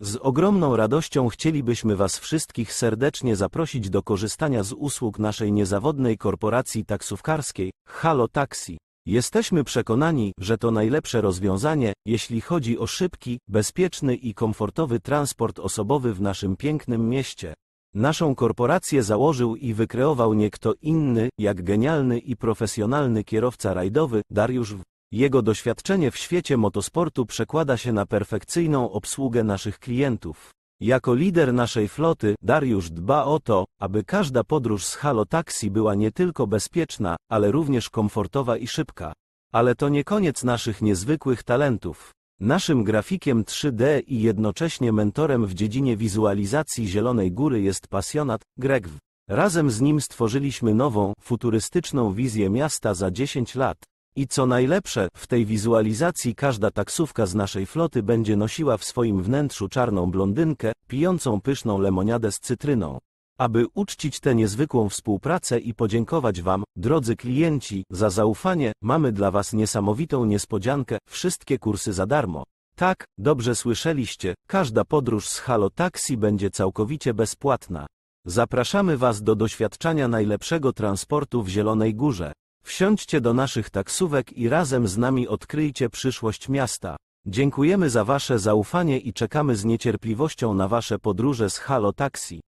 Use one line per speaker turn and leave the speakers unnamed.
Z ogromną radością chcielibyśmy Was wszystkich serdecznie zaprosić do korzystania z usług naszej niezawodnej korporacji taksówkarskiej Halo Taxi. Jesteśmy przekonani, że to najlepsze rozwiązanie, jeśli chodzi o szybki, bezpieczny i komfortowy transport osobowy w naszym pięknym mieście. Naszą korporację założył i wykreował nie kto inny, jak genialny i profesjonalny kierowca rajdowy Dariusz w. Jego doświadczenie w świecie motosportu przekłada się na perfekcyjną obsługę naszych klientów. Jako lider naszej floty, Dariusz dba o to, aby każda podróż z Halo Taxi była nie tylko bezpieczna, ale również komfortowa i szybka. Ale to nie koniec naszych niezwykłych talentów. Naszym grafikiem 3D i jednocześnie mentorem w dziedzinie wizualizacji Zielonej Góry jest pasjonat Greg. Razem z nim stworzyliśmy nową, futurystyczną wizję miasta za 10 lat. I co najlepsze, w tej wizualizacji każda taksówka z naszej floty będzie nosiła w swoim wnętrzu czarną blondynkę, pijącą pyszną lemoniadę z cytryną. Aby uczcić tę niezwykłą współpracę i podziękować Wam, drodzy klienci, za zaufanie, mamy dla Was niesamowitą niespodziankę, wszystkie kursy za darmo. Tak, dobrze słyszeliście, każda podróż z Halo Taxi będzie całkowicie bezpłatna. Zapraszamy Was do doświadczenia najlepszego transportu w Zielonej Górze. Wsiądźcie do naszych taksówek i razem z nami odkryjcie przyszłość miasta. Dziękujemy za Wasze zaufanie i czekamy z niecierpliwością na Wasze podróże z Halo Taxi.